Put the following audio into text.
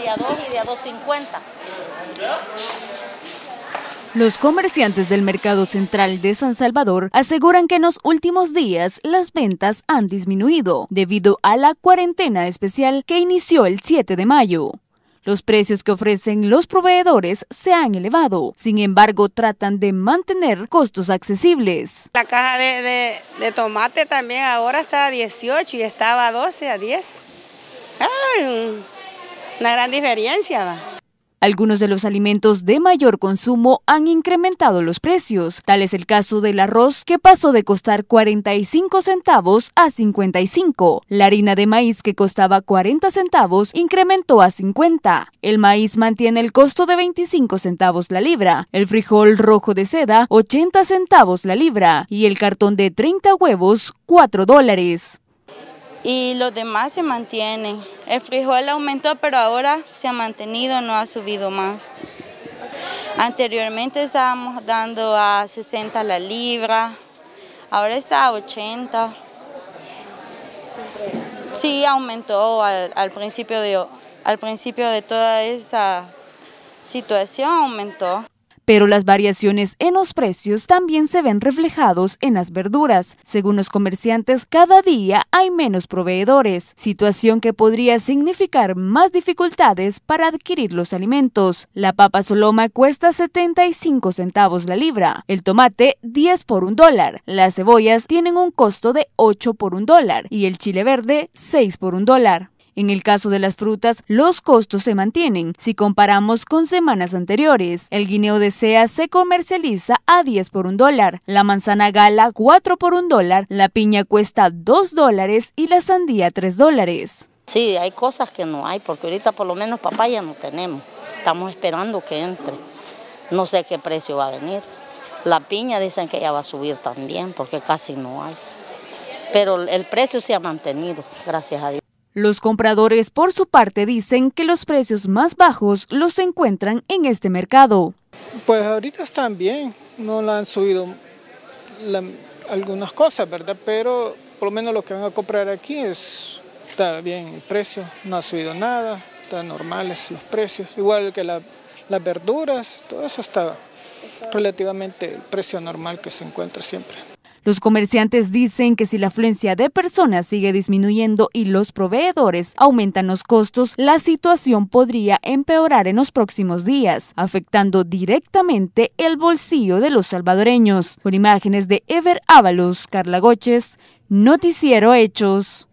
de y de 2.50. Los comerciantes del mercado central de San Salvador aseguran que en los últimos días las ventas han disminuido debido a la cuarentena especial que inició el 7 de mayo. Los precios que ofrecen los proveedores se han elevado, sin embargo tratan de mantener costos accesibles. La caja de, de, de tomate también ahora está a 18 y estaba a 12, a 10. Ay, una gran diferencia. Algunos de los alimentos de mayor consumo han incrementado los precios. Tal es el caso del arroz, que pasó de costar 45 centavos a 55. La harina de maíz, que costaba 40 centavos, incrementó a 50. El maíz mantiene el costo de 25 centavos la libra. El frijol rojo de seda, 80 centavos la libra. Y el cartón de 30 huevos, 4 dólares y los demás se mantienen. El frijol aumentó, pero ahora se ha mantenido, no ha subido más. Anteriormente estábamos dando a 60 la libra, ahora está a 80. Sí, aumentó al, principio, de, al principio de toda esta situación, aumentó. Pero las variaciones en los precios también se ven reflejados en las verduras. Según los comerciantes, cada día hay menos proveedores, situación que podría significar más dificultades para adquirir los alimentos. La papa soloma cuesta 75 centavos la libra, el tomate 10 por un dólar, las cebollas tienen un costo de 8 por un dólar y el chile verde 6 por un dólar. En el caso de las frutas, los costos se mantienen si comparamos con semanas anteriores. El guineo de sea se comercializa a 10 por un dólar, la manzana gala 4 por un dólar, la piña cuesta 2 dólares y la sandía 3 dólares. Sí, hay cosas que no hay, porque ahorita por lo menos papaya no tenemos. Estamos esperando que entre. No sé qué precio va a venir. La piña dicen que ya va a subir también, porque casi no hay. Pero el precio se ha mantenido, gracias a Dios. Los compradores, por su parte, dicen que los precios más bajos los encuentran en este mercado. Pues ahorita están bien, no la han subido algunas cosas, ¿verdad? Pero por lo menos lo que van a comprar aquí es, está bien el precio, no ha subido nada, están normales los precios, igual que las verduras, todo eso está relativamente el precio normal que se encuentra siempre. Los comerciantes dicen que si la afluencia de personas sigue disminuyendo y los proveedores aumentan los costos, la situación podría empeorar en los próximos días, afectando directamente el bolsillo de los salvadoreños. Con imágenes de Ever Ábalos, Carla Goches, Noticiero Hechos.